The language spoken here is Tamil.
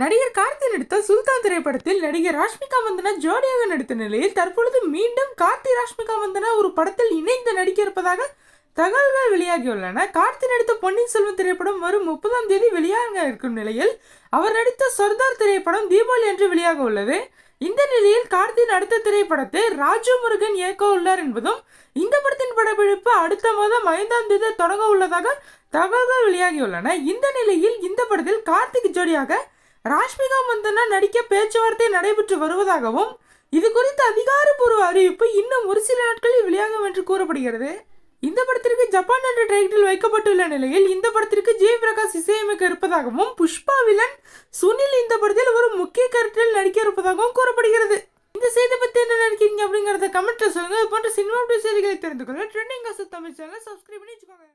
நடிகர் கார்த்தி நடித்த சுல்தான் திரைப்படத்தில் நடிகர் ராஷ்மிகா வந்தனா ஜோடியாக நடித்த நிலையில் தற்பொழுது மீண்டும் கார்த்தி ராஷ்மிகா மந்தனா ஒரு படத்தில் இணைந்து நடிக்க இருப்பதாக தகவல்கள் வெளியாகியுள்ளன கார்த்தி நடித்த பொன்னியின் செல்வன் திரைப்படம் வரும் முப்பதாம் தேதி வெளியாக இருக்கும் நிலையில் அவர் நடித்த சொர்தார் திரைப்படம் தீபாவளி என்று வெளியாக உள்ளது இந்த நிலையில் கார்த்தியின் அடுத்த திரைப்படத்தை ராஜு முருகன் இயக்க உள்ளார் என்பதும் இந்த படத்தின் படப்பிடிப்பு அடுத்த மாதம் ஐந்தாம் தேதி தொடங்க உள்ளதாக தகவல்கள் வெளியாகியுள்ளன இந்த நிலையில் இந்த படத்தில் கார்த்திக் ஜோடியாக ராஷ்மிகா மந்தனா நடிக்க பேச்சுவார்த்தை நடைபெற்று வருவதாகவும் இது குறித்த அதிகாரப்பூர்வ அறிவிப்பு இன்னும் ஒரு சில நாட்களில் வெளியாகும் என்று கூறப்படுகிறது இந்த படத்திற்கு ஜப்பான் என்ற டைட்டில் வைக்கப்பட்டுள்ள நிலையில் இந்த படத்திற்கு ஜெய பிரகாஷ் இசையமைக்க இருப்பதாகவும் புஷ்பா வில்லன் சுனில் இந்த படத்தில் ஒரு முக்கிய கருத்தில் நடிக்க இருப்பதாகவும் கூறப்படுகிறது இந்த செய்தி பற்றி என்ன நினைக்கிறீங்க அப்படிங்கிறத கமெண்ட்ல சொல்லுங்க இது போன்ற சினிமா செய்திகளை தெரிந்து கொள்ள ட்ரெண்டிங் தமிழ் சேனல் சப்ஸ்கிரைப் பண்ணி வச்சுக்கோங்க